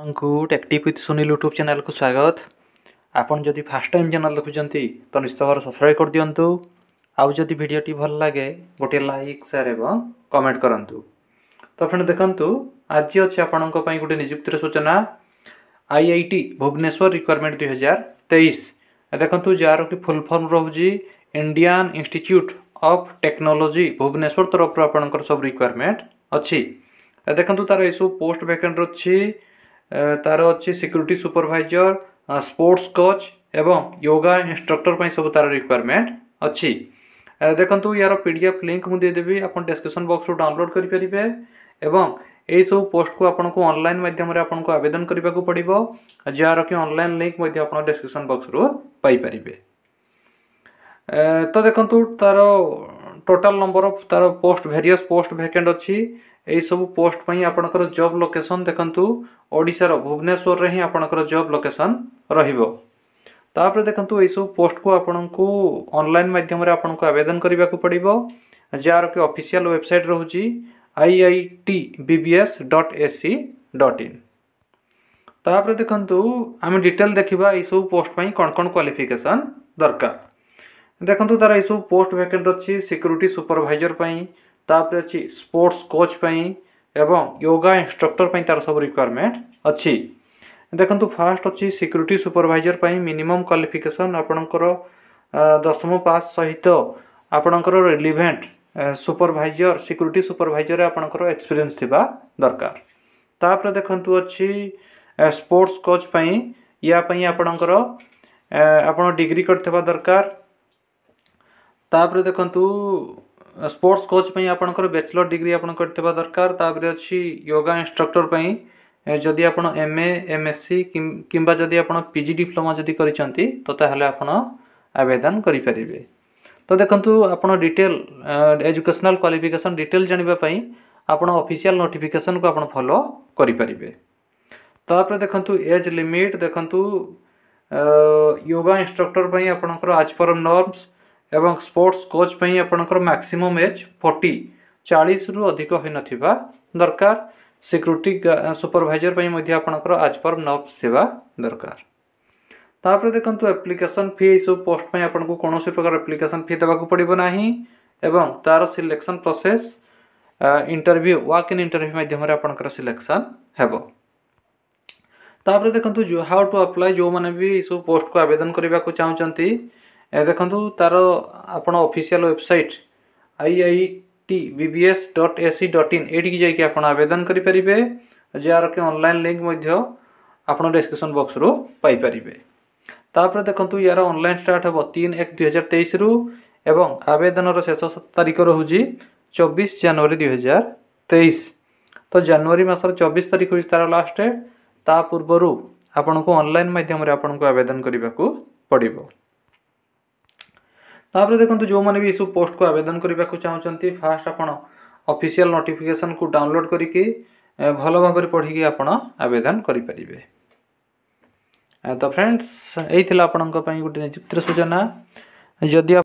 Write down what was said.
ଆପଣଙ୍କୁ ଟେକ୍ଟିଭ୍ with Sunil YouTube ଚ୍ୟାନେଲ୍କୁ ସ୍ୱାଗତ ଆପଣ ଯଦି ଫାର୍ଷ୍ଟ ଟାଇମ୍ ଚ୍ୟାନେଲ୍ ଦେଖୁଛନ୍ତି ତ ନିଶ୍ଚିତ ଭାବରେ ସବସ୍କ୍ରାଇବ୍ କରିଦିଅନ୍ତୁ ଆଉ ଯଦି ଭିଡ଼ିଓଟି ଭଲ ଲାଗେ ଗୋଟିଏ ଲାଇକ୍ ସେୟାର୍ ଏବଂ କମେଣ୍ଟ କରନ୍ତୁ ତ ଫ୍ରେଣ୍ଡ୍ ଦେଖନ୍ତୁ ଆଜି ଅଛି ଆପଣଙ୍କ ପାଇଁ ଗୋଟେ ନିଯୁକ୍ତିର ସୂଚନା I I T Bhubaneswar recruitment ଦୁଇହଜାର ତେଇଶ ଦେଖନ୍ତୁ ଯାହାର କି ଫୁଲ୍ ଫର୍ମ ରହୁଛି Indian institute of technology Bhubaneswar ତରଫରୁ ଆପଣଙ୍କର ସବୁ ରିକ୍ୱାରମେଣ୍ଟ ଅଛି ଦେଖନ୍ତୁ ତା'ର ଏସବୁ ପୋଷ୍ଟ ଭ୍ୟାକେଣ୍ଟ ଅଛି तार अच्छे सिक्यूरीटी सुपरभाइजर स्पोर्ट्स कोच एवं योगा इंस्ट्रक्टर पर सब तार रिक्वयरमेंट अच्छी देखो यार पी डी एफ लिंक मुझेदेवि आप डेस्क्रिपन बक्स डाउनलोड करें सब पोस्ट को आपको को ऑनलाइन मध्यम आपको आवेदन करने को पड़ो जार कि अनलाइन लिंक डिस्क्रिप्शन बॉक्स रो पाई तो देखो तार टोटाल नंबर अफ तार पोस्ट भेरिय पोस्ट भैकेट अच्छी यही सबू पोस्ट आपंकर जब लोकेसन देखु ओडार भुवनेश्वर हिं आप जब लोकेसन रहा देखु यही सब पोस्ट को आपण को अनलाइन मध्यम आवेदन करने को पड़ो जार कि अफिसील वेबसाइट रोच I I T BBS dot A C dot in तापर देखु आम डिटेल देखा यही सब पोस्ट कौन कौन क्वाफिकेसन दरकार ଦେଖନ୍ତୁ ତା'ର ଏସବୁ ପୋଷ୍ଟ ଭ୍ୟାକେଣ୍ଟ ଅଛି ସିକ୍ୟୁରିଟି ସୁପରଭାଇଜର ପାଇଁ ତାପରେ ଅଛି ସ୍ପୋର୍ଟସ୍ କୋଚ୍ ପାଇଁ ଏବଂ ୟୋଗା ଇନଷ୍ଟ୍ରକ୍ଟର ପାଇଁ ତା'ର ସବୁ ରିକ୍ୱାରମେଣ୍ଟ ଅଛି ଦେଖନ୍ତୁ ଫାର୍ଷ୍ଟ ଅଛି ସିକ୍ୟୁରିଟି ସୁପରଭାଇଜର ପାଇଁ ମିନିମମ୍ କ୍ୱାଲିଫିକେସନ୍ ଆପଣଙ୍କର ଦଶମ ପାସ୍ ସହିତ ଆପଣଙ୍କର ରିଲିଭେଣ୍ଟ ସୁପରଭାଇଜର ସିକ୍ୟୁରିଟି ସୁପରଭାଇଜରରେ ଆପଣଙ୍କର ଏକ୍ସପିରିଏନ୍ସ ଥିବା ଦରକାର ତାପରେ ଦେଖନ୍ତୁ ଅଛି ସ୍ପୋର୍ଟସ୍ କୋଚ୍ ପାଇଁ ୟା ପାଇଁ ଆପଣଙ୍କର ଆପଣ ଡିଗ୍ରୀ କରିଥିବା ଦରକାର ତାପରେ ଦେଖନ୍ତୁ ସ୍ପୋର୍ଟସ କୋଚ୍ ପାଇଁ ଆପଣଙ୍କର ବ୍ୟାଚଲର୍ ଡିଗ୍ରୀ ଆପଣ କରିଥିବା ଦରକାର ତାପରେ ଅଛି ୟୋଗା ଇନଷ୍ଟ୍ରକ୍ଟର ପାଇଁ ଯଦି ଆପଣ M A M S C କିମ୍ବା ଯଦି ଆପଣ ପି ଜି ଡିପ୍ଲୋମା ଯଦି କରିଛନ୍ତି ତ ତାହେଲେ ଆପଣ ଆବେଦନ କରିପାରିବେ ତ ଦେଖନ୍ତୁ ଆପଣ ଡିଟେଲ୍ ଏଜୁକେସନାଲ୍ କ୍ୱାଲିଫିକେସନ୍ ଡିଟେଲ୍ ଜାଣିବା ପାଇଁ ଆପଣ ଅଫିସିଆଲ୍ ନୋଟିଫିକେସନ୍କୁ ଆପଣ ଫଲୋ କରିପାରିବେ ତାପରେ ଦେଖନ୍ତୁ ଏଜ୍ ଲିମିଟ୍ ଦେଖନ୍ତୁ ୟୋଗା ଇନଷ୍ଟ୍ରକ୍ଟର ପାଇଁ ଆପଣଙ୍କର ଆଜ୍ ପର୍ ନର୍ମସ୍ एवं स्पोर्ट्स कोच पर मैक्सीम एज फोर्टी चालीस रु अधिक हो न दरकार सिक्यूरीटी सुपरभाइजर पर आज पर नफ सेवा दरकार तापर देखु एप्लिकेसन फी यू पोस्ट आपको कौन प्रकार एप्लिकेसन फी देवा पड़े ना एवं तार selection process interview walk in interview मध्यम सिलेक्शन हो तापर देखो जो हाउ टू अप्लाई जो मैंने भी ये सब पोस्ट को आवेदन करने को चाहते ଦେଖନ୍ତୁ ତା'ର ଆପଣ official website I I T B B S dot A C dot in ଏଇଠିକି ଯାଇକି ଆପଣ ଆବେଦନ କରିପାରିବେ ଯାହାର କି ଅନଲାଇନ୍ ଲିଙ୍କ୍ ମଧ୍ୟ ଆପଣ ଡେସ୍କ୍ରିପସନ୍ ବକ୍ସରୁ ପାଇପାରିବେ ତାପରେ ଦେଖନ୍ତୁ ୟାର ଅନଲାଇନ୍ ଷ୍ଟାର୍ଟ ହେବ ତିନି ଏକ ଦୁଇହଜାର ତେଇଶରୁ ଏବଂ ଆବେଦନର ଶେଷ ତାରିଖ ରହୁଛି ଚବିଶ ଜାନୁଆରୀ ଦୁଇହଜାର ତେଇଶ ତ ଜାନୁଆରୀ ମାସର ଚବିଶ ତାରିଖ ହେଉଛି ତା'ର ଲାଷ୍ଟ ଡେଟ୍ ତା ପୂର୍ବରୁ ଆପଣଙ୍କୁ ଅନଲାଇନ୍ ମାଧ୍ୟମରେ ଆପଣଙ୍କୁ ଆବେଦନ କରିବାକୁ ପଡ଼ିବ ତାପରେ ଦେଖନ୍ତୁ ଯେଉଁମାନେ ବି ଏସବୁ ପୋଷ୍ଟକୁ ଆବେଦନ କରିବାକୁ ଚାହୁଁଛନ୍ତି ଫାଷ୍ଟ ଆପଣ ଅଫିସିଆଲ ନୋଟିଫିକେସନକୁ ଡାଉନଲୋଡ଼ କରିକି ଭଲ ଭାବରେ ପଢ଼ିକି ଆପଣ ଆବେଦନ କରିପାରିବେ ତ ଫ୍ରେଣ୍ଡସ୍ ଏଇ ଥିଲା ଆପଣଙ୍କ ପାଇଁ ଗୋଟେ ନିଯୁକ୍ତିର ସୂଚନା ଯଦି